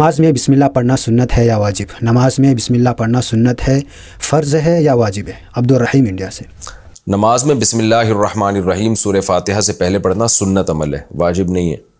नमाज में बिस्मिल्ला पढ़ना सुन्नत है या वाजिब नमाज में बिस्मिल्ला पढ़ना सुन्नत है फ़र्ज़ है या वाजिब है अब्दुलरहीम इंडिया से नमाज में बिस्मिल्लाह रहीम सूर्य फातिहा से पहले पढ़ना सुन्नत अमल है वाजिब नहीं है